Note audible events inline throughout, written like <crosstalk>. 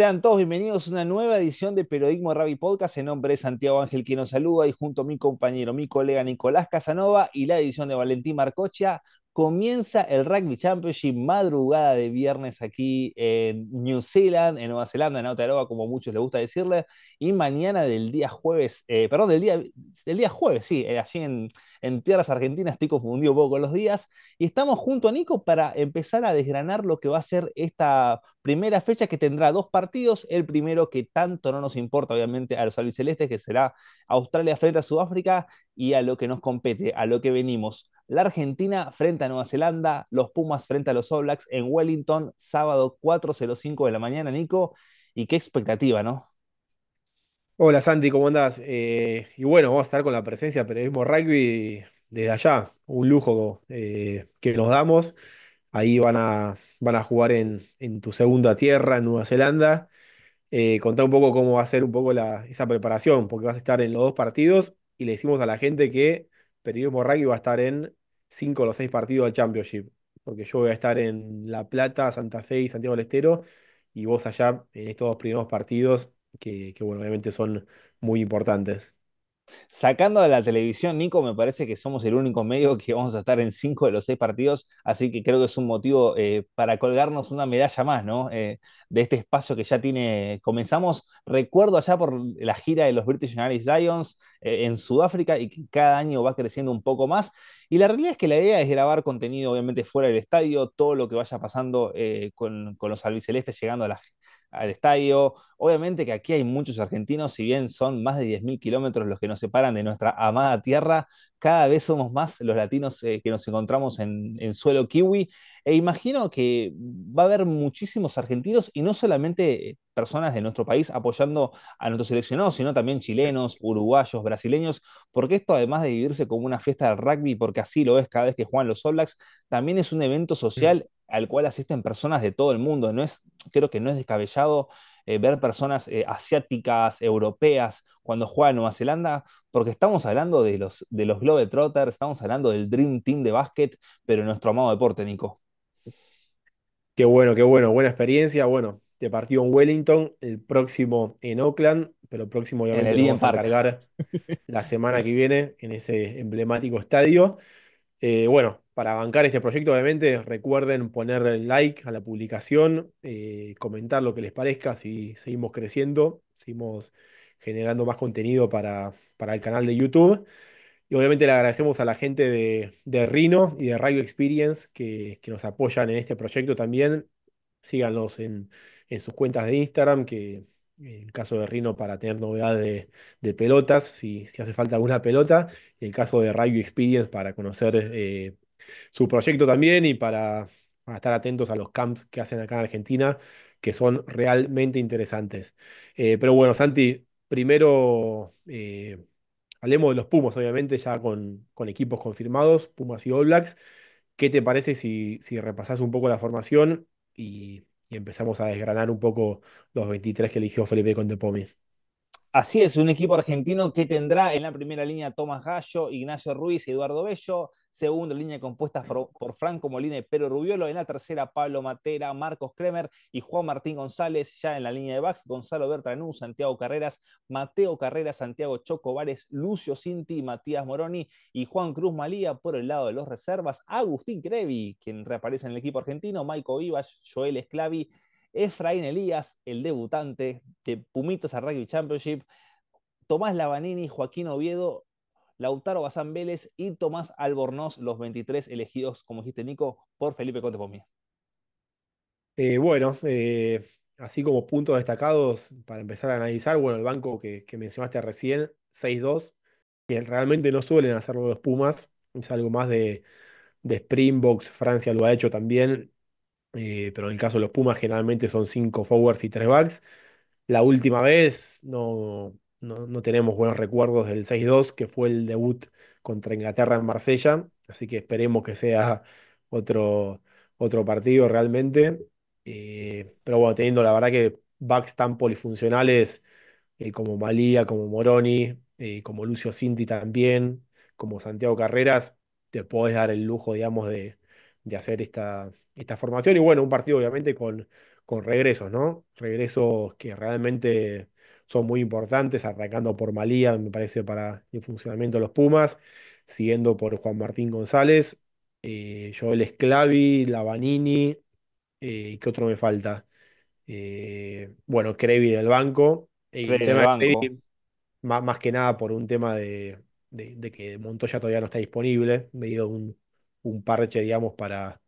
Sean todos bienvenidos a una nueva edición de Periodismo Rabi Podcast. En nombre de Santiago Ángel, quien nos saluda, y junto a mi compañero, mi colega Nicolás Casanova y la edición de Valentín Marcocha, comienza el Rugby Championship madrugada de viernes aquí en New Zealand, en Nueva Zelanda, en Aotearoa, como muchos les gusta decirle, y mañana del día jueves, eh, perdón, del día, del día jueves, sí, eh, en, en, tierras argentinas, estoy confundido un poco con los días, y estamos junto a Nico para empezar a desgranar lo que va a ser esta primera fecha que tendrá dos partidos, el primero que tanto no nos importa, obviamente, a los albicelestes, que será Australia frente a Sudáfrica, y a lo que nos compete, a lo que venimos la Argentina frente a Nueva Zelanda, los Pumas frente a los All Blacks en Wellington, sábado 4.05 de la mañana, Nico. Y qué expectativa, ¿no? Hola Santi, ¿cómo andás? Eh, y bueno, vamos a estar con la presencia de Periodismo Rugby desde allá, un lujo eh, que nos damos. Ahí van a, van a jugar en, tu segunda tierra, en Nueva Zelanda. Eh, un poco cómo va a ser un poco esa preparación, porque vas a estar en los dos partidos y le decimos a la gente que Periodismo Rugby va a estar en cinco o los seis partidos del Championship, porque yo voy a estar en La Plata, Santa Fe y Santiago del Estero, y vos allá en estos dos primeros partidos, que, que bueno, obviamente son muy importantes. Sacando de la televisión, Nico, me parece que somos el único medio que vamos a estar en cinco de los seis partidos, así que creo que es un motivo eh, para colgarnos una medalla más, ¿no? Eh, de este espacio que ya tiene. Comenzamos, recuerdo allá por la gira de los British United Lions eh, en Sudáfrica y que cada año va creciendo un poco más. Y la realidad es que la idea es grabar contenido, obviamente, fuera del estadio, todo lo que vaya pasando con, los albicelestes llegando a la, al estadio. Obviamente que aquí hay muchos argentinos, si bien son más de 10.000 kilómetros los que nos separan de nuestra amada tierra, cada vez somos más los latinos eh, que nos encontramos en, suelo kiwi. E imagino que va a haber muchísimos argentinos y no solamente eh, personas de nuestro país apoyando a nuestros seleccionados, sino también chilenos, uruguayos, brasileños, porque esto además de vivirse como una fiesta de rugby, porque así lo es cada vez que juegan los All Blacks, también es un evento social al cual asisten personas de todo el mundo. No es, creo que no es descabellado eh, ver personas eh, asiáticas, europeas, cuando juega Nueva Zelanda, porque estamos hablando de los, de los Globetrotters, estamos hablando del Dream Team de básquet, pero nuestro amado deporte, Nico. Qué bueno, qué bueno, buena experiencia. Bueno, te partió en Wellington, el próximo en Oakland, pero el próximo obviamente lo vamos a cargar la semana que viene en ese emblemático estadio. Eh, bueno, para bancar este proyecto, obviamente, recuerden poner like a la publicación, eh, comentar lo que les parezca, si seguimos creciendo, seguimos generando más contenido para, el canal de YouTube. Y obviamente le agradecemos a la gente de, Rino y de Radio Experience que, nos apoyan en este proyecto también. Síganos en, sus cuentas de Instagram, que en el caso de Rino para tener novedades de, pelotas, si, hace falta alguna pelota, y en el caso de Radio Experience para conocer eh, su proyecto también y para, estar atentos a los camps que hacen acá en Argentina, que son realmente interesantes. Eh, pero bueno, Santi, primero eh, hablemos de los Pumas, obviamente, ya con, equipos confirmados, Pumas y All Blacks. ¿Qué te parece si, repasas repasás un poco la formación y, y, empezamos a desgranar un poco los 23 que eligió Felipe Contepomi? Así es, un equipo argentino que tendrá en la primera línea Tomás Gallo, Ignacio Ruiz, Eduardo Bello, Segunda línea compuesta por, Franco Molina y Pedro Rubiolo. En la tercera, Pablo Matera, Marcos Kremer y Juan Martín González. Ya en la línea de backs, Gonzalo Bertranú, Santiago Carreras, Mateo Carreras, Santiago Chocobares, Lucio Cinti, Matías Moroni y Juan Cruz Malía. Por el lado de los reservas, Agustín Crevi, quien reaparece en el equipo argentino, Maico Ivas, Joel Esclavi. Efraín Elías, el debutante de Pumitas a Rugby Championship, Tomás Lavanini, Joaquín Oviedo Lautaro Bazán Vélez y Tomás Albornoz, los 23 elegidos, como dijiste Nico, por Felipe Conte eh, bueno, eh, así como puntos destacados para empezar a analizar, bueno, el banco que, mencionaste recién, 6-2, que realmente no suelen hacerlo los Pumas, es algo más de, de Springboks, Francia lo ha hecho también, eh, pero en el caso de los Pumas generalmente son 5 forwards y 3 backs. La última vez no, no, tenemos buenos recuerdos del 6-2, que fue el debut contra Inglaterra en Marsella, así que esperemos que sea otro, otro partido realmente. Eh, pero bueno, teniendo la verdad que backs tan polifuncionales eh, como Malía, como Moroni, eh, como Lucio Cinti también, como Santiago Carreras, te podés dar el lujo, digamos, de, hacer esta, esta formación. Y bueno, un partido obviamente con, con regresos, ¿no? Regresos que realmente son muy importantes, arrancando por Malía, me parece, para el funcionamiento de los Pumas, siguiendo por Juan Martín González, eh, Joel Esclavi, Lavanini, eh, ¿qué otro me falta? Eh, bueno, Crevi del banco. El tema banco. más, que nada por un tema de, que Montoya todavía no está disponible, he un, un parche, digamos, para,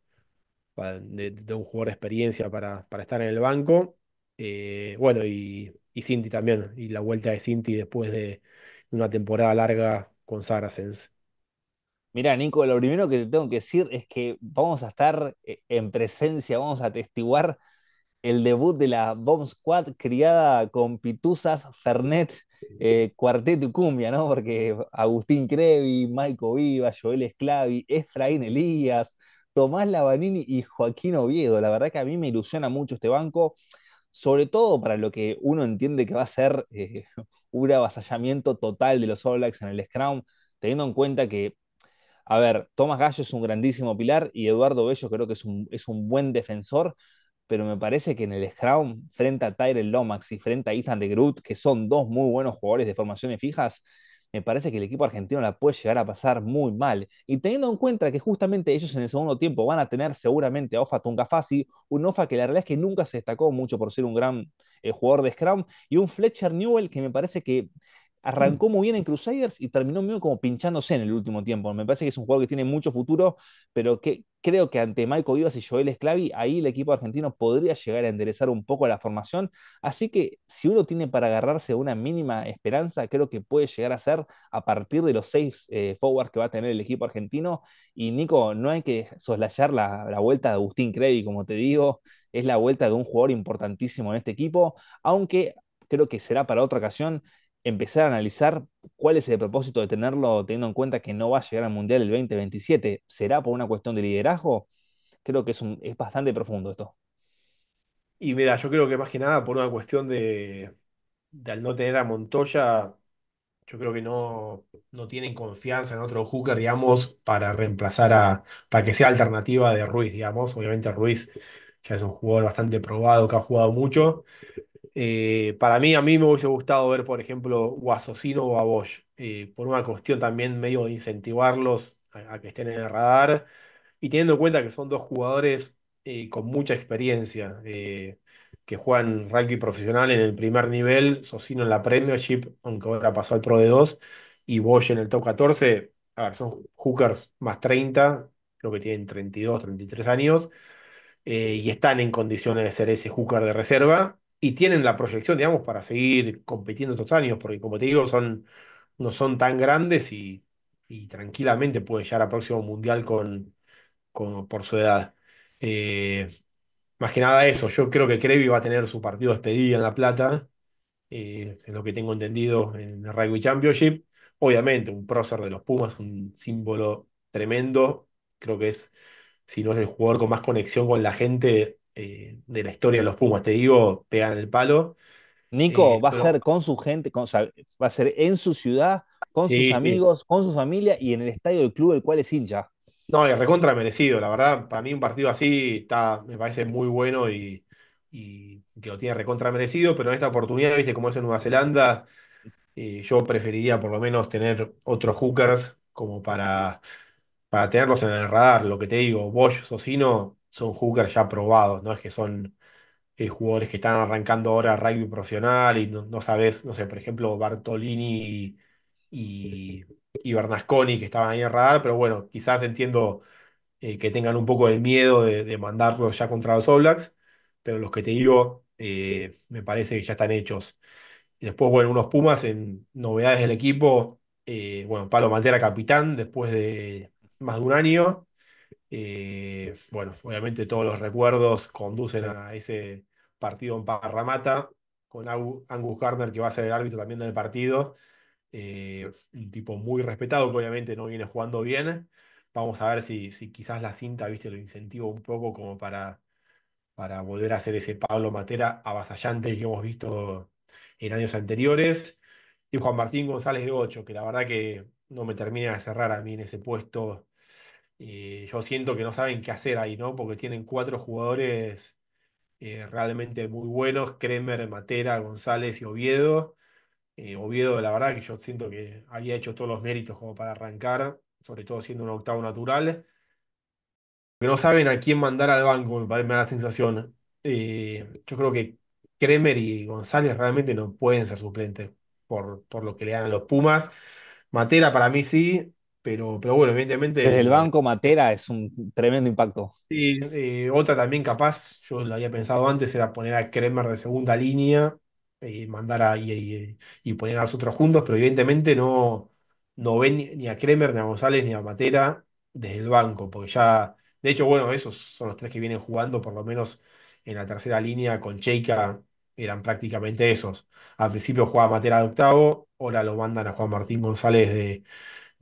de, un jugador de experiencia para, para estar en el banco. Eh, bueno, y y Cinti también, y la vuelta de Cinti después de una temporada larga con Saracens. Mira, Nico, lo primero que te tengo que decir es que vamos a estar eh, en presencia, vamos a testiguar el debut de la Bomb Squad criada con Pituzas, Fernet, Cuartet eh, Cuarteto y Cumbia, ¿no? Porque Agustín Crevi, Maiko Viva, Joel Esclavi, Efraín Elías, Tomás Lavanini y Joaquín Oviedo. La verdad que a mí me ilusiona mucho este banco sobre todo para lo que uno entiende que va a ser eh, <laughs> un avasallamiento total de los All en el Scrum, teniendo en cuenta que, a ver, Tomás Gallo es un grandísimo pilar y Eduardo Bello creo que es un, es un buen defensor, pero me parece que en el Scrum, frente a Tyrell Lomax y frente a Ethan de Groot, que son dos muy buenos jugadores de formaciones fijas, me parece que el equipo argentino la puede llegar a pasar muy mal. Y teniendo en cuenta que justamente ellos en el segundo tiempo van a tener seguramente a Ofa Tungafasi, un Ofa que la realidad es que nunca se destacó mucho por ser un gran eh, jugador de Scrum, y un Fletcher Newell que me parece que Mm. arrancó muy bien en Crusaders y terminó medio como pinchándose en el último tiempo. Me parece que es un jugador que tiene mucho futuro, pero que creo que ante Michael Ibas y Joel Esclavi, ahí el equipo argentino podría llegar a enderezar un poco la formación. Así que si uno tiene para agarrarse una mínima esperanza, creo que puede llegar a ser a partir de los seis eh, forwards que va a tener el equipo argentino. Y Nico, no hay que soslayar la, la vuelta de Agustín Crevi, como te digo, es la vuelta de un jugador importantísimo en este equipo, aunque creo que será para otra ocasión empezar a analizar cuál es el propósito de tenerlo teniendo en cuenta que no va a llegar al Mundial el 2027. ¿Será por una cuestión de liderazgo? Creo que es, es bastante profundo esto. Y mira, yo creo que más que nada por una cuestión de, al no tener a Montoya, yo creo que no, no tienen confianza en otro hooker, digamos, para reemplazar a, para que sea alternativa de Ruiz, digamos. Obviamente Ruiz ya es un jugador bastante probado, que ha jugado mucho. Eh, para mí, a mí me hubiese gustado ver, por ejemplo, o a Socino o a Bosch, eh, por una cuestión también medio de incentivarlos a, que estén en el radar y teniendo en cuenta que son dos jugadores eh, con mucha experiencia, que juegan rugby profesional en el primer nivel, Socino en la Premiership, aunque ahora pasó al Pro de 2, y Bosch en el Top 14, a ver, son hookers más 30, creo que tienen 32, 33 años. y están en condiciones de ser ese hooker de reserva, y tienen la proyección, digamos, para seguir compitiendo estos años, porque como te digo, son, no son tan grandes y, tranquilamente pueden llegar al próximo mundial con, por su edad. Eh, más que nada eso, yo creo que Krevi va a tener su partido despedido en La Plata, en eh, lo que tengo entendido en el Rugby Championship. Obviamente, un prócer de los Pumas, un símbolo tremendo, creo que es, si no es el jugador con más conexión con la gente eh, de la historia de los Pumas, te digo, pegan el palo. Eh, Nico, va a ser con su gente, con, va a ser en su ciudad, con sus amigos, con su familia y en el estadio del club, el cual es hincha. No, es recontra merecido, la verdad, para mí un partido así está, me parece muy bueno y, que lo tiene recontra merecido, pero en esta oportunidad, viste como es en Nueva Zelanda, eh, yo preferiría por lo menos tener otros hookers como para, para tenerlos en el radar, lo que te digo, Bosch, Socino, son hookers ya probados, no es que son eh, jugadores que están arrancando ahora rugby profesional y no, sabes, no sé, por ejemplo, Bartolini y, y, Bernasconi que estaban ahí en radar, pero bueno, quizás entiendo eh, que tengan un poco de miedo de, de mandarlos ya contra los All pero los que te digo eh, me parece que ya están hechos. después, bueno, unos Pumas en novedades del equipo. bueno, Pablo Mantera capitán después de más de un año. Eh, bueno, obviamente todos los recuerdos conducen a ese partido en Parramata, con Angus Garner que va a ser el árbitro también del partido. Eh, un tipo muy respetado, que obviamente no viene jugando bien. Vamos a ver si, si quizás la cinta, viste, lo incentiva un poco como para, para volver a ese Pablo Matera avasallante que hemos visto en años anteriores. Y Juan Martín González de 8, que la verdad que no me termina de cerrar a mí en ese puesto eh, yo siento que no saben qué hacer ahí, ¿no? Porque tienen cuatro jugadores eh, realmente muy buenos, Kremer, Matera, González y Oviedo. Eh, Oviedo, la verdad que yo siento que había hecho todos los méritos como para arrancar, sobre todo siendo un octavo natural. Que no saben a quién mandar al banco, me da la sensación. yo creo que Kremer y González realmente no pueden ser suplentes por, por lo que le dan los Pumas. Matera para mí sí, pero, bueno, evidentemente. Desde el banco Matera es un tremendo impacto. Sí, eh, otra también capaz, yo lo había pensado antes, era poner a Kremer de segunda línea eh, y mandar ahí y, poner a los otros juntos, pero evidentemente no, no ven ni a Kremer, ni a González, ni a Matera desde el banco, porque ya, de hecho, bueno, esos son los tres que vienen jugando, por lo menos en la tercera línea con Cheika, eran prácticamente esos. Al principio jugaba Matera de octavo, ahora lo mandan a Juan Martín González de,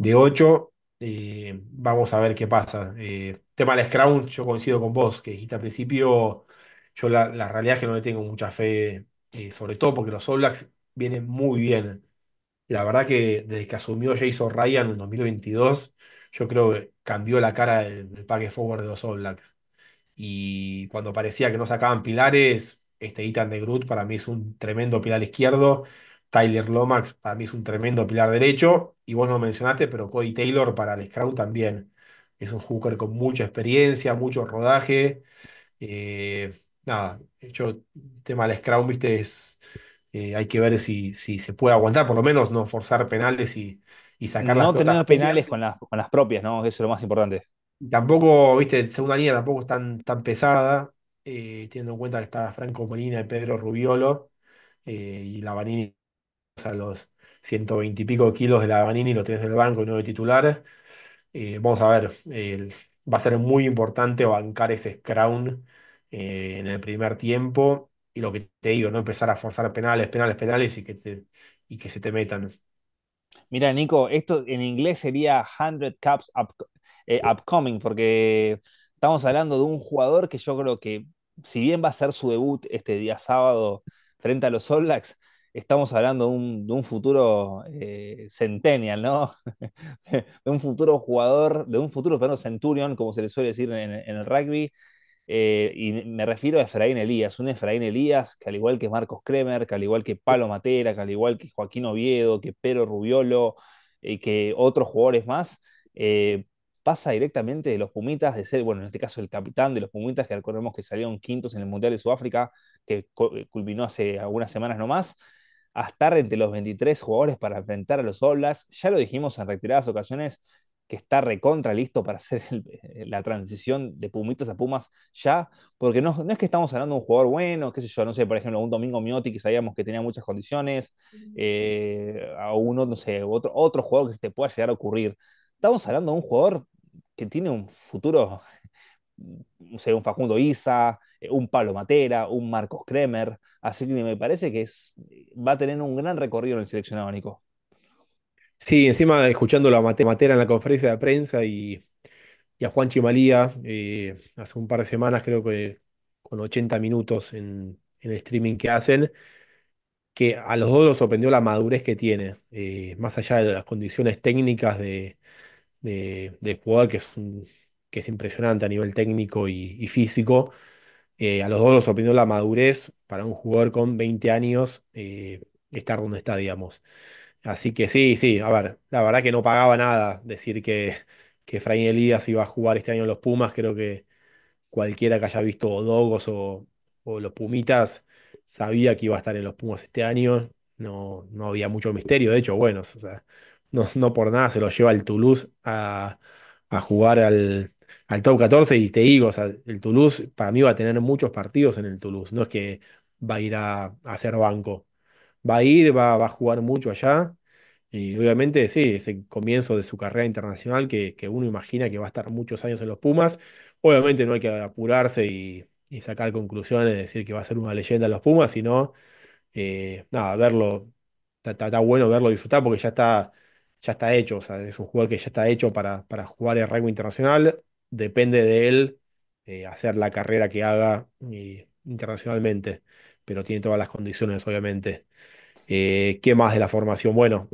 de 8. Eh, vamos a ver qué pasa. Eh, tema del Scrum, yo coincido con vos, que dijiste al principio, yo la, realidad es que no le tengo mucha fe, eh, sobre todo porque los All Blacks vienen muy bien. La verdad que desde que asumió Jason Ryan en 2022, yo creo que cambió la cara del, pack forward de los All Blacks. Y cuando parecía que no sacaban pilares, este Ethan de Groot para mí es un tremendo pilar izquierdo Tyler Lomax para mí es un tremendo pilar derecho, y vos no lo mencionaste, pero Cody Taylor para el Scrum también. Es un hooker con mucha experiencia, mucho rodaje. Eh, nada, yo, el tema del Scrum, viste, eh, hay que ver si, se puede aguantar, por lo menos no forzar penales y, y sacar no tener penales con las, propias, ¿no? Eso es lo más importante. Tampoco, viste, segunda línea tampoco es tan, tan pesada, eh, teniendo en cuenta que está Franco Molina y Pedro Rubiolo, y la Vanini a los 120 y pico kilos de la y lo tenés el banco y no de titular. Eh, vamos a ver, va a ser muy importante bancar ese scrum eh, en el primer tiempo y lo que te digo, no empezar a forzar penales, penales, penales y que, que se te metan. Mira, Nico, esto en inglés sería 100 caps eh, Upcoming, porque estamos hablando de un jugador que yo creo que, si bien va a ser su debut este día sábado frente a los All estamos hablando de un, futuro eh, centenial, ¿no? <laughs> de un futuro jugador, de un futuro perdón, centurion, como se le suele decir en, el rugby. Eh, y me refiero a Efraín Elías, un Efraín Elías que al igual que Marcos Kremer, que al igual que Palo Matera, que al igual que Joaquín Oviedo, que Pedro Rubiolo y eh, que otros jugadores más, pasa directamente de los Pumitas, de ser, bueno, en este caso el capitán de los Pumitas, que recordemos que salieron quintos en el Mundial de Sudáfrica, que culminó hace algunas semanas nomás, a estar entre los 23 jugadores para enfrentar a los Oblas. Ya lo dijimos en retiradas ocasiones que está recontra listo para hacer eh, la transición de Pumitas a Pumas ya, porque no, es que estamos hablando de un jugador bueno, qué sé yo, no sé, por ejemplo, un Domingo Miotti que sabíamos que tenía muchas condiciones, eh, a uno, no sé, otro, otro jugador que se te pueda llegar a ocurrir. Estamos hablando de un jugador que tiene un futuro no un Facundo Isa, eh, un Pablo Matera, un Marcos Kremer. Así que me parece que es, va a tener un gran recorrido en el seleccionado, Nico. Sí, encima escuchando a Matera en la conferencia de prensa y, a Juan Chimalía eh, hace un par de semanas, creo que con 80 minutos en, el streaming que hacen, que a los dos los sorprendió la madurez que tiene, eh, más allá de las condiciones técnicas de, de, jugador, que es un que es impresionante a nivel técnico y, físico. Eh, a los dos los sorprendió la madurez para un jugador con 20 años eh, estar donde está, digamos. Así que sí, sí, a ver, la verdad que no pagaba nada decir que, que Fraín Elías iba a jugar este año en los Pumas, creo que cualquiera que haya visto Dogos o, los Pumitas sabía que iba a estar en los Pumas este año, no, no había mucho misterio, de hecho, bueno, o sea, no, por nada se lo lleva el Toulouse a, a jugar al, al top 14 y te digo, o sea, el Toulouse para mí va a tener muchos partidos en el Toulouse, no es que va a ir a, hacer banco, va a ir, va, a jugar mucho allá y obviamente sí, es el comienzo de su carrera internacional que, uno imagina que va a estar muchos años en los Pumas, obviamente no hay que apurarse y, sacar conclusiones, decir que va a ser una leyenda en los Pumas, sino eh, nada, verlo, está, bueno verlo disfrutar porque ya está ya está hecho, o sea, es un jugador que ya está hecho para, para jugar el rango internacional depende de él eh, hacer la carrera que haga eh, internacionalmente, pero tiene todas las condiciones, obviamente. Eh, ¿Qué más de la formación? Bueno,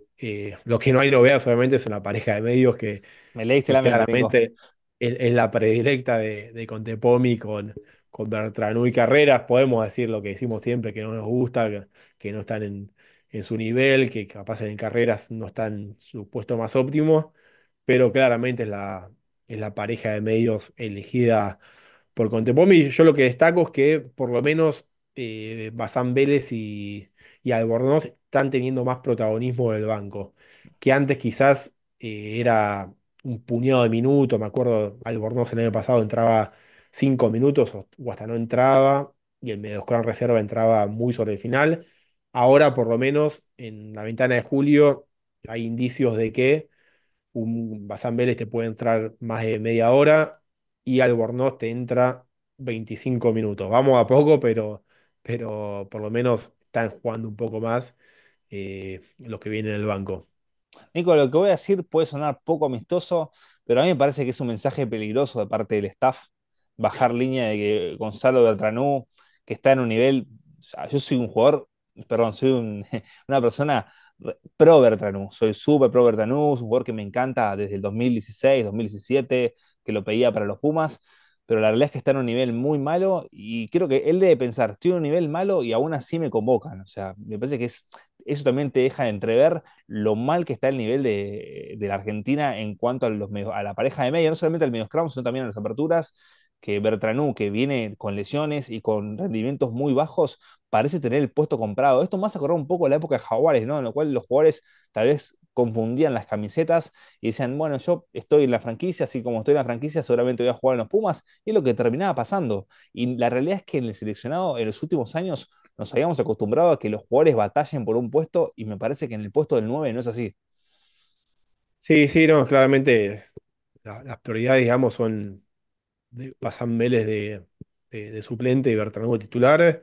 lo que no hay novedades, obviamente, es en la pareja de medios que, Me claramente es, la predilecta de, de Contepomi con, con Bertranú y Carreras. Podemos decir lo que decimos siempre, que no nos gusta, que, no están en, en su nivel, que capaz en carreras no están en su puesto más óptimo, pero claramente es la, es la pareja de medios elegida por Contepomi. Yo lo que destaco es que por lo menos eh, Bazán Vélez y, Albornoz están teniendo más protagonismo del banco, que antes quizás eh, era un puñado de minutos, me acuerdo, Albornoz el año pasado entraba cinco minutos o, hasta no entraba, y el gran Reserva entraba muy sobre el final. Ahora, por lo menos, en la ventana de julio hay indicios de que un Bazán Vélez te puede entrar más de media hora y Albornoz te entra 25 minutos. Vamos a poco, pero, pero por lo menos están jugando un poco más eh, los que vienen del banco. Nico, lo que voy a decir puede sonar poco amistoso, pero a mí me parece que es un mensaje peligroso de parte del staff. Bajar línea de que Gonzalo Beltranú, que está en un nivel. Yo soy un jugador, perdón, soy <laughs> una persona pro soy súper pro es un jugador que me encanta desde el 2016, 2017, que lo pedía para los Pumas, pero la realidad es que está en un nivel muy malo y creo que él debe pensar, estoy en un nivel malo y aún así me convocan, o sea, me parece que eso también te deja entrever lo mal que está el nivel de, la Argentina en cuanto a, la pareja de media, no solamente al medio scrum, sino también a las aperturas, que Bertranú, que viene con lesiones y con rendimientos muy bajos, parece tener el puesto comprado. Esto más acordó un poco a la época de Jaguares, ¿no? En lo cual los jugadores tal vez confundían las camisetas y decían, bueno, yo estoy en la franquicia, así como estoy en la franquicia, seguramente voy a jugar en los Pumas, y es lo que terminaba pasando. Y la realidad es que en el seleccionado, en los últimos años, nos habíamos acostumbrado a que los jugadores batallen por un puesto, y me parece que en el puesto del 9 no es así. Sí, sí, no, claramente las prioridades, digamos, son, de, pasan Vélez de, suplente y titulares titulares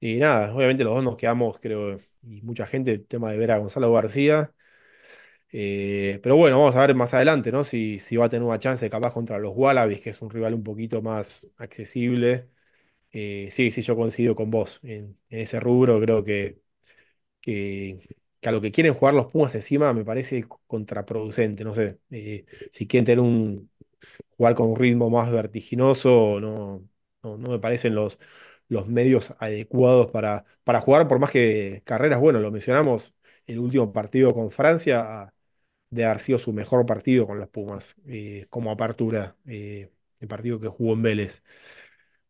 y nada, obviamente los dos nos quedamos, creo, y mucha gente, el tema de ver a Gonzalo García. Eh, pero bueno, vamos a ver más adelante, ¿no? Si, si va a tener una chance capaz contra los Wallabies, que es un rival un poquito más accesible. Eh, sí, sí, yo coincido con vos en, ese rubro. Creo que, que, a lo que quieren jugar los Pumas encima me parece contraproducente. No sé, eh, si quieren tener un, jugar con un ritmo más vertiginoso, no, no me parecen los, los medios adecuados para, para jugar, por más que carreras, bueno, lo mencionamos, el último partido con Francia de haber sido su mejor partido con las Pumas, eh, como apertura, eh, el partido que jugó en Vélez.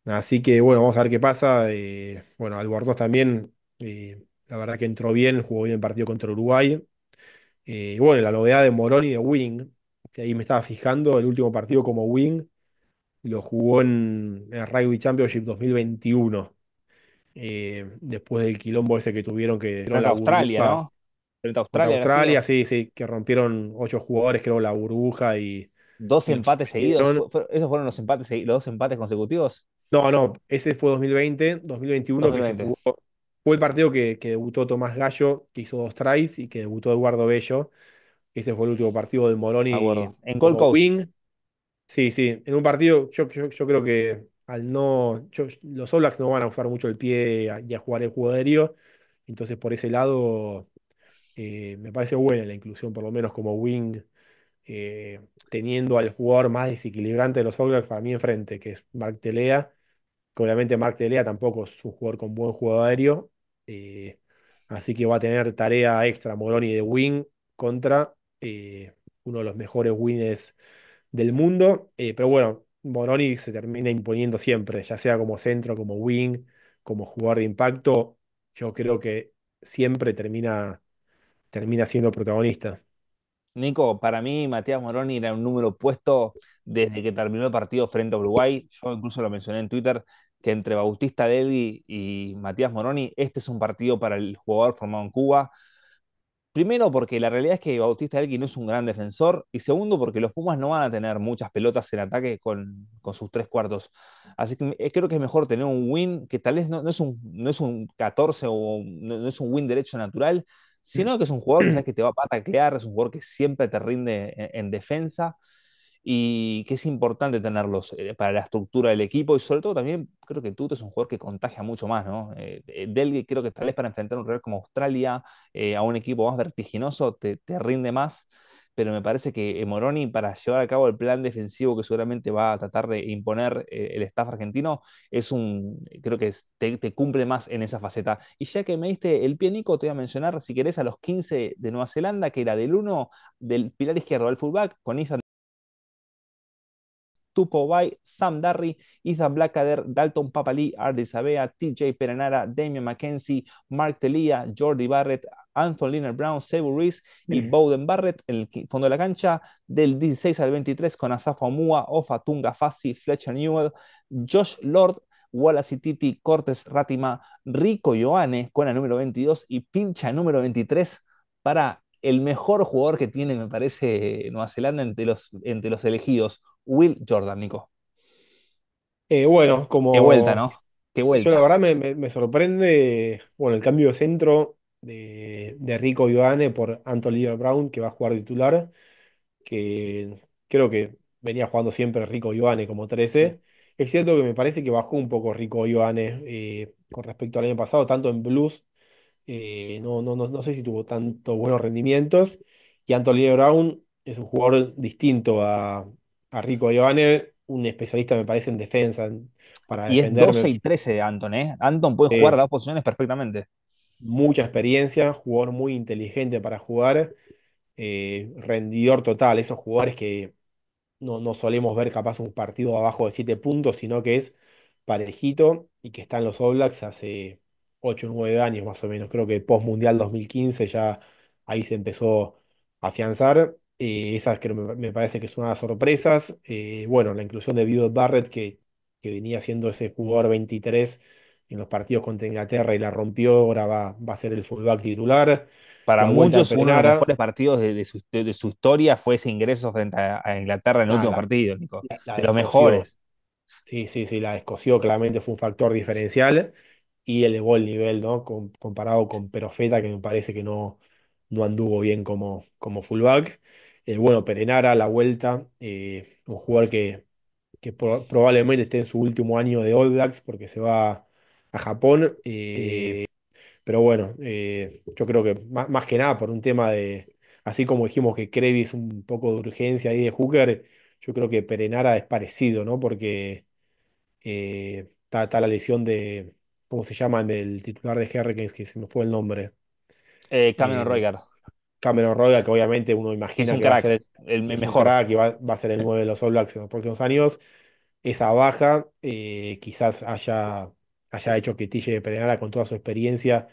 Así que bueno, vamos a ver qué pasa. Eh, bueno, Albornoz también, la verdad que entró bien, jugó bien el partido contra Uruguay. y bueno, la novedad de Moroni de Wing, que ahí me estaba fijando, el último partido como Wing, lo jugó en el Rugby Championship 2021. Eh, después del quilombo ese que tuvieron que. Frente Australia, ¿no? Frente Australia. Australia, sí, sí, que rompieron ocho jugadores, creo, la burbuja y. Dos empates seguidos. ¿Esos fueron los empates los dos empates consecutivos? No, no, ese fue 2020, 2021 que se jugó. Fue el partido que, debutó Tomás Gallo, que hizo dos tries, y que debutó Eduardo Bello. Ese fue el último partido de Moroni. En Gold Coast. Sí, sí, en un partido yo, creo que al no, los All no van a usar mucho el pie y a, jugar el juego aéreo, entonces por ese lado eh, me parece buena la inclusión, por lo menos como wing, eh, teniendo al jugador más desequilibrante de los All para mí enfrente, que es Mark Telea, que obviamente Mark Telea tampoco es un jugador con buen juego aéreo, eh, así que va a tener tarea extra Moroni de wing contra uno de los mejores wings del mundo. Eh, pero bueno, Moroni se termina imponiendo siempre, ya sea como centro, como wing, como jugador de impacto. Yo creo que siempre termina, termina siendo protagonista. Nico, para mí Matías Moroni era un número puesto desde que terminó el partido frente a Uruguay. Yo incluso lo mencioné en Twitter que entre Bautista Devi y Matías Moroni, este es un partido para el jugador formado en Cuba. Primero porque la realidad es que Bautista Elqui no es un gran defensor y segundo porque los Pumas no van a tener muchas pelotas en ataque con, sus tres cuartos. Así que eh, creo que es mejor tener un win que tal vez no, es, un, no es, un, 14 o no, es un win derecho natural, mm. sino que es un jugador que, que te va a taclear, es un jugador que siempre te rinde e-, en defensa y que es importante tenerlos eh, para la estructura del equipo y sobre todo también creo que Tuto es un jugador que contagia mucho más, ¿no? Eh, eh creo que tal vez para enfrentar un rival como Australia, eh, a un equipo más vertiginoso, te, rinde más, pero me parece que Moroni para llevar a cabo el plan defensivo que seguramente va a tratar de imponer el staff argentino, es un, creo que te, cumple más en esa faceta. Y ya que me diste el pie, Nico, te voy a mencionar, si querés, a los 15 de Nueva Zelanda, que era del 1 del pilar izquierdo al fullback, con Ethan Bay, Sam Darry, Ethan Blackadder, Dalton Papali, Ardisabea, TJ Perenara, Damian McKenzie, Mark Telia, Jordi Barrett, Anthony Liner Brown, Sebo Reese y mm. Bowden Barrett en el fondo de la cancha del 16 al 23 con Asafa Omua, Ofa Tunga Fassi, Fletcher Newell, Josh Lord, Wallace Titi, Cortes Ratima, Rico Joane, con el número 22 y pincha número 23 para el mejor jugador que tiene, me parece, Nueva Zelanda entre los, entre los elegidos, Will Jordan, Nico. Eh, bueno, como. Qué vuelta, ¿no? Qué vuelta. Yo la verdad me, sorprende, bueno, el cambio de centro de, Rico Ivane por Anthony Brown, que va a jugar titular, que creo que venía jugando siempre Rico Ivane como 13. Es cierto que me parece que bajó un poco Rico Ivane eh, con respecto al año pasado, tanto en blues, eh, no, no, no, no, sé si tuvo tantos buenos rendimientos. Y Anthony Brown es un jugador distinto a, a Rico Iovane, un especialista, me parece, en defensa. Para y es 12 y 13 de Anton, ¿eh? Anton puede jugar dos posiciones perfectamente. Mucha experiencia, jugador muy inteligente para jugar, eh, rendidor total. Esos jugadores que no, solemos ver capaz un partido abajo de 7 puntos, sino que es parejito y que está en los All hace 8 o 9 años más o menos. Creo que post Mundial 2015 ya ahí se empezó a afianzar eh, esas que me, parece que es una de las sorpresas. Eh, bueno, la inclusión de Vido Barrett, que, que venía siendo ese jugador 23 en los partidos contra Inglaterra y la rompió, ahora va, va a ser el fullback titular. Para muchos, uno de los mejores partidos de, de, su, historia fue ese ingreso a, Inglaterra en el ah, último partido, Nico. de los mejores. Sí, sí, sí, la Escoció claramente fue un factor diferencial y elevó el nivel, ¿no? comparado con Perofeta, que me parece que no, no anduvo bien como, como fullback. Eh, bueno, Perenara a la vuelta, eh, un jugador que, probablemente esté en su último año de All Blacks porque se va a Japón. Eh, pero bueno, yo creo que más, que nada por un tema de, así como dijimos que Krevi es un poco de urgencia ahí de Hooker, yo creo que Perenara es parecido, ¿no? Porque está, la lesión de, ¿cómo se llama? el titular de Hurricanes, que se me fue el nombre. Cameron Roygar. Cameron Royal, que obviamente uno imagina que va a ser el, mejor. que va, a ser el 9 de los All Blacks en los próximos años. Esa baja eh, quizás haya, haya hecho que Tille Perenara, con toda su experiencia,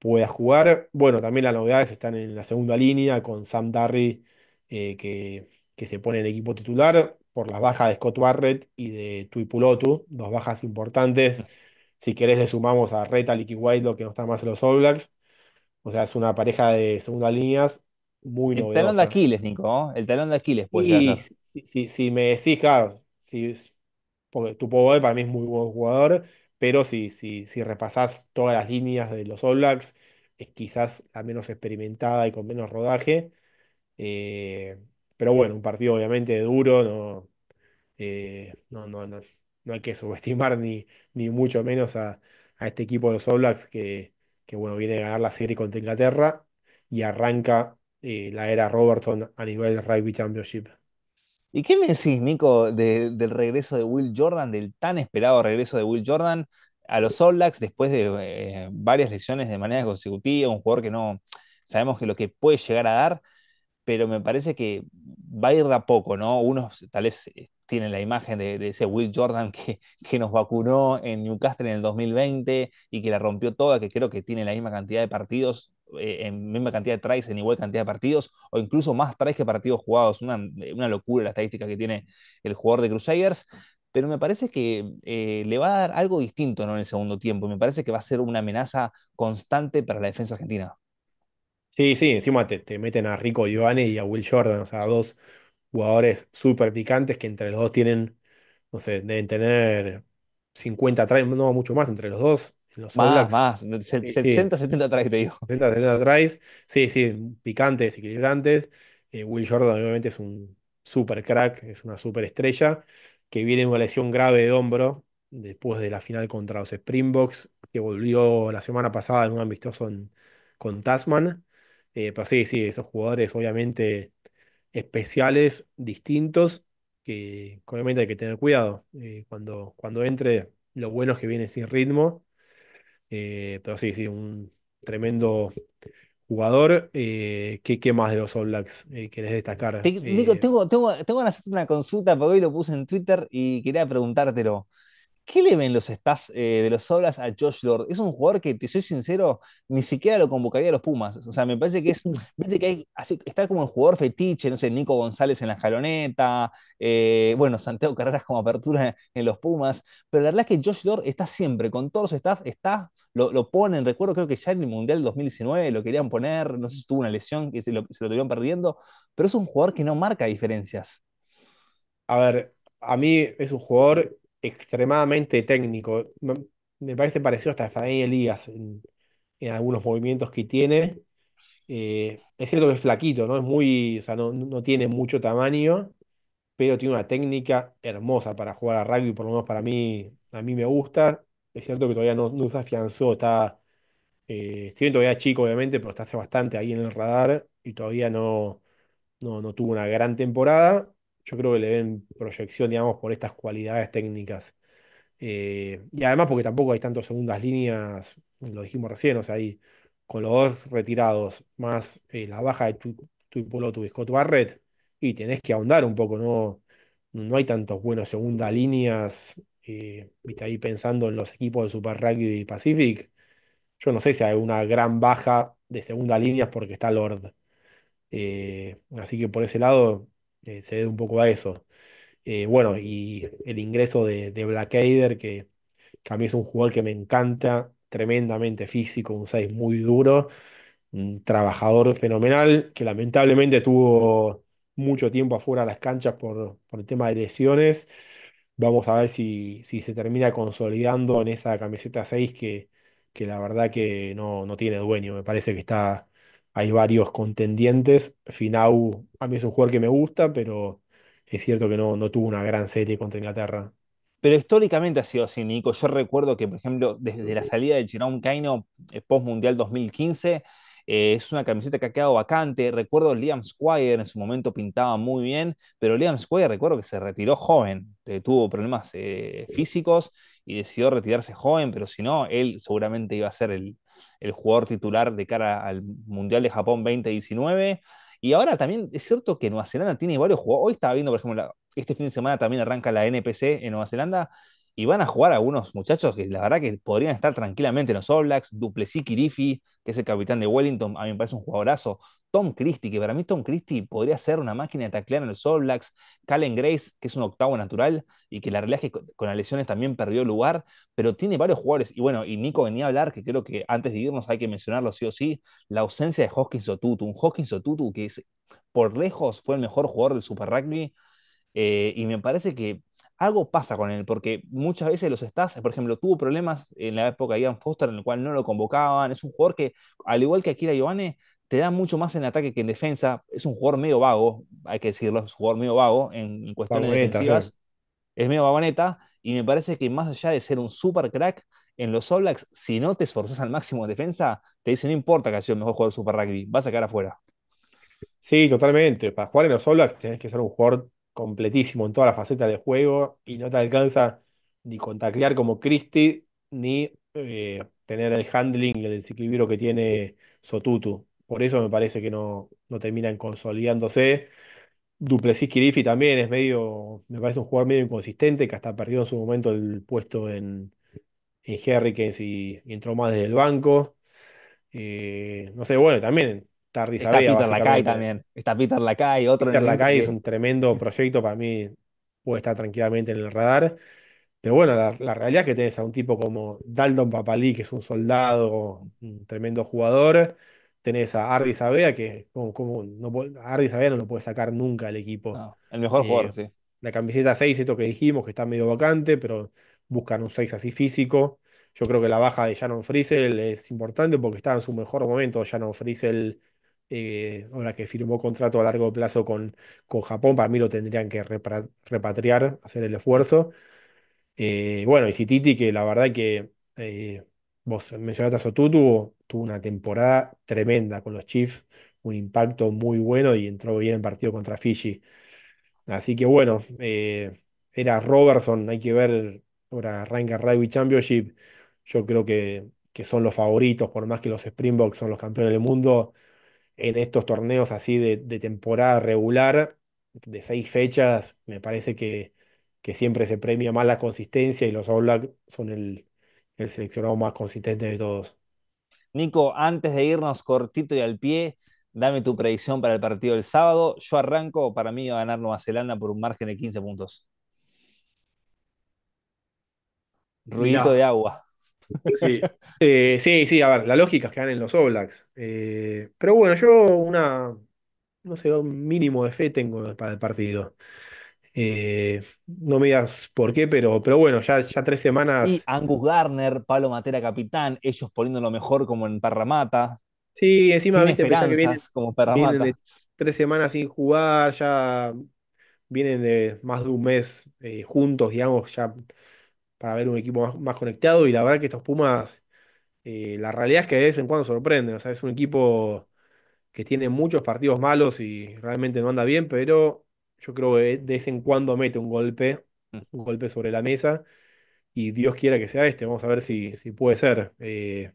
pueda jugar. Bueno, también las novedades están en la segunda línea con Sam Darry, eh, que, que se pone en equipo titular por las bajas de Scott Barrett y de Tuipulotu, dos bajas importantes. Si querés le sumamos a Reta, Licky White, lo que no está más en los All Blacks. O sea, es una pareja de segunda líneas muy El talón de Aquiles, Nico, El talón de Aquiles Y si, me decís, claro, si, porque para mí es muy buen jugador, pero si, si, si repasás todas las líneas de los All es quizás la menos experimentada y con menos rodaje. Eh, pero bueno, un partido obviamente duro, no, eh, no, hay que <laughs> subestimar ni, ni mucho menos a, a este equipo de los All que, que bueno, viene a ganar la serie contra Inglaterra y arranca eh, la era Robertson a nivel Rugby Championship. ¿Y qué me decís, Nico, del regreso de Will Jordan, del tan esperado regreso de Will Jordan a los All después de eh, varias lesiones de manera consecutiva, un jugador que no sabemos que lo que puede llegar a dar, pero me parece que va a ir de a poco, ¿no? Unos tal vez eh, tienen la imagen de, ese Will Jordan que, que, nos vacunó en Newcastle en el 2020 y que la rompió toda, que creo que tiene la misma cantidad de partidos, eh, en misma cantidad de tries, en igual cantidad de partidos, o incluso más tries que partidos jugados. Una, eh, una locura la estadística que tiene el jugador de Crusaders pero me parece que eh, le va a dar algo distinto en el segundo tiempo. Me parece que va a ser una amenaza constante para la defensa argentina. Sí, sí, encima te, te meten a Rico Giovanni y a Will Jordan, o sea, dos jugadores súper picantes que entre los dos tienen, no sé, deben tener 50 tries, no, mucho más entre los dos. más, más, 60, 70 tries, te digo. 60, 70 tries, sí, sí, picantes, equilibrantes. Eh, Will Jordan obviamente es un super crack, es una super estrella, que viene una lesión grave de hombro después de la final contra los Springboks, que volvió la semana pasada en un amistoso con Tasman. Eh, pero sí, sí, esos jugadores obviamente especiales, distintos, que obviamente hay que tener cuidado. Eh, cuando, cuando entre, lo bueno es que viene sin ritmo. Eh, pero sí, sí, un tremendo jugador. Eh, ¿qué, más de los All Blacks querés destacar? tengo, tengo, tengo que hacer una consulta porque hoy lo puse en Twitter y quería preguntártelo. ¿Qué le ven los staffs eh, de los Obras a Josh Lord? Es un jugador que, te soy sincero, ni siquiera lo convocaría a los Pumas. O sea, me parece que es. <laughs> Viste que está como el jugador fetiche, no sé, Nico González en la jaloneta, eh, bueno, Santiago Carreras como apertura en los Pumas. Pero la verdad es que Josh Lord está siempre, con todos los staff, está lo, ponen, recuerdo creo que ya en el Mundial 2019 lo querían poner, no sé si tuvo una lesión que se lo, se lo tuvieron perdiendo, pero es un jugador que no marca diferencias. A ver, a mí es un jugador extremadamente técnico. Me parece parecido hasta Efraín Elías en, algunos movimientos que tiene. Eh, es cierto que es flaquito, ¿no? Es muy, no, tiene mucho tamaño, pero tiene una técnica hermosa para jugar a rugby, por lo menos para mí, a mí me gusta. Es cierto que todavía no, se afianzó, está, eh, todavía chico obviamente, pero está hace bastante ahí en el radar y todavía no, no, no tuvo una gran temporada yo creo que le ven proyección, digamos, por estas cualidades técnicas. Eh, y además porque tampoco hay tantas segundas líneas, lo dijimos recién, o sea, hay con los dos retirados, más eh, la baja de tupolo tu, tu y Scott Barrett, y tenés que ahondar un poco, ¿no? No hay tantos buenos segundas líneas, eh, viste ahí pensando en los equipos de Super Rugby y Pacific, yo no sé si hay una gran baja de segundas líneas porque está Lord. así que por ese lado eh, se debe un poco a eso. Eh, bueno, y el ingreso de, de Blackadder, que, a mí es un jugador que me encanta, tremendamente físico, un 6 muy duro, un trabajador fenomenal, que lamentablemente tuvo mucho tiempo afuera de las canchas por, por el tema de lesiones. Vamos a ver si, si se termina consolidando en esa camiseta 6 que, que la verdad que no, no tiene dueño. Me parece que está hay varios contendientes. Finau, a mí es un jugador que me gusta, pero es cierto que no, tuvo una gran serie contra Inglaterra. Pero históricamente ha sido así, Nico. Yo recuerdo que, por ejemplo, desde la salida de Jerome Kaino eh, post Mundial 2015, eh, es una camiseta que ha quedado vacante. Recuerdo Liam Squire en su momento pintaba muy bien, pero Liam Squire recuerdo que se retiró joven, eh, tuvo problemas físicos y decidió retirarse joven, pero si no, él seguramente iba a ser el, jugador titular de cara al Mundial de Japón 2019. Y ahora también es cierto que Nueva Zelanda tiene varios jugadores. Hoy estaba viendo, por ejemplo, este fin de semana también arranca la NPC en Nueva Zelanda y van a jugar algunos muchachos que la verdad que podrían estar tranquilamente en los All Blacks, Duplessis Kirifi, que es el capitán de Wellington, a mí me parece un jugadorazo, Tom Christie, que para mí Tom Christie podría ser una máquina de taclear en los All Blacks, Calen Grace, que es un octavo natural y que la realidad que con las lesiones también perdió lugar, pero tiene varios jugadores, y bueno, y Nico venía a hablar, que creo que antes de irnos hay que mencionarlo sí o sí, la ausencia de Hoskins Otutu, un Hoskins Otutu que es, por lejos fue el mejor jugador del Super Rugby, eh, y me parece que algo pasa con él, porque muchas veces los estás, por ejemplo, tuvo problemas en la época de Ian Foster en el cual no lo convocaban, es un jugador que, al igual que Akira Giovanni, te da mucho más en ataque que en defensa, es un jugador medio vago, hay que decirlo, es un jugador medio vago en, cuestiones defensivas, es medio vagoneta, y me parece que más allá de ser un super crack, en los All Blacks, si no te esforzas al máximo en defensa, te dice: no importa que ha sido el mejor jugador Super Rugby, vas a quedar afuera. Sí, totalmente. Para jugar en los All Blacks tenés que ser un jugador completísimo en todas las facetas del juego y no te alcanza ni con como Christie ni eh, tener el handling y el desequilibrio que tiene Sotutu. Por eso me parece que no, no terminan consolidándose. Duplessis Kirifi también es medio, me parece un jugador medio inconsistente que hasta perdió en su momento el puesto en, en y, entró más desde el banco. Eh, no sé, bueno, también está Peter Lacay también. Está Peter Lacay, otro. Peter Lacay es un tremendo proyecto para mí. Puede estar tranquilamente en el radar. Pero bueno, la, realidad es que tenés a un tipo como Dalton Papalí, que es un soldado, un tremendo jugador. Tenés a Ardy Sabea, que como, no, no lo puede sacar nunca al equipo. el mejor jugador, eh, sí. La camiseta 6, esto que dijimos, que está medio vacante, pero buscan un 6 así físico. Yo creo que la baja de Shannon Friesel es importante porque está en su mejor momento Shannon Friesel eh, ahora que firmó contrato a largo plazo con, con Japón, para mí lo tendrían que repatriar, hacer el esfuerzo. Eh, bueno, y Cititi, que la verdad que eh, vos mencionaste a tú tuvo, una temporada tremenda con los Chiefs, un impacto muy bueno y entró bien en partido contra Fiji. Así que bueno, era Robertson, hay que ver ahora arranca Rugby Championship. Yo creo que, que son los favoritos, por más que los Springboks son los campeones del mundo en estos torneos así de, temporada regular, de seis fechas, me parece que, siempre se premia más la consistencia y los All son el, seleccionado más consistente de todos. Nico, antes de irnos cortito y al pie, dame tu predicción para el partido del sábado. Yo arranco, para mí va a ganar Nueva Zelanda por un margen de 15 puntos. Ruido de agua. Sí. Eh, sí, sí, a ver, la lógica es que en los Oblacks. Eh, pero bueno, yo una, no sé, un mínimo de fe tengo para el partido. Eh, no me digas por qué, pero, pero bueno, ya, ya tres semanas. Angus Garner, Pablo Matera capitán, ellos poniendo lo mejor como en Parramata, Sí, encima, viste, que vienen, como vienen tres semanas sin jugar, ya vienen de más de un mes juntos, digamos, ya para ver un equipo más, conectado. Y la verdad que estos Pumas, eh, la realidad es que de vez en cuando sorprenden. O sea, es un equipo que tiene muchos partidos malos y realmente no anda bien, pero yo creo que de vez en cuando mete un golpe, mm. un golpe sobre la mesa. Y Dios quiera que sea este, vamos a ver si, si puede ser. Eh,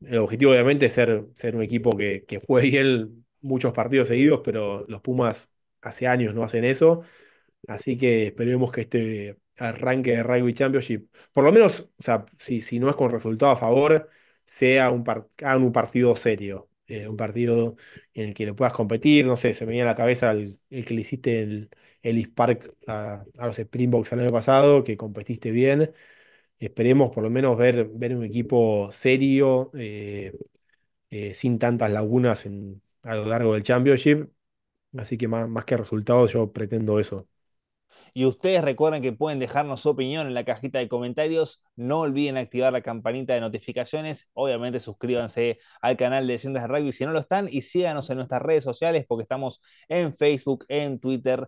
el objetivo obviamente es ser, ser un equipo que, que juegue bien muchos partidos seguidos, pero los Pumas hace años no hacen eso. Así que esperemos que este, arranque de Rugby Championship, por lo menos, o sea, si, no es con resultado a favor, sea un, un partido serio, eh, un partido en el que le puedas competir, no sé, se me viene a la cabeza el, que le hiciste el, el Park a, los Springboks el año pasado, que competiste bien. Esperemos por lo menos ver, ver un equipo serio, eh, eh, sin tantas lagunas a lo largo del Championship. Así que más, más que resultados, yo pretendo eso. Y ustedes recuerden que pueden dejarnos su opinión en la cajita de comentarios. No olviden activar la campanita de notificaciones. Obviamente suscríbanse al canal de Leyendas de Rugby si no lo están y síganos en nuestras redes sociales porque estamos en Facebook, en Twitter,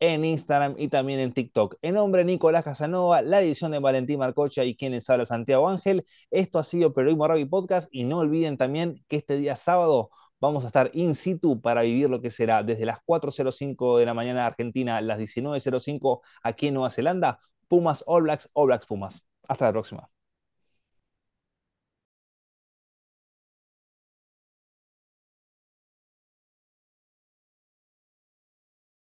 en Instagram y también en TikTok. En nombre de Nicolás Casanova, la edición de Valentín Marcocha y quienes habla Santiago Ángel. Esto ha sido Periodismo Rugby Podcast y no olviden también que este día sábado Vamos a estar in situ para vivir lo que será desde las 4.05 de la mañana Argentina, las 19.05 aquí en Nueva Zelanda. Pumas All Blacks, All Blacks Pumas. Hasta la próxima.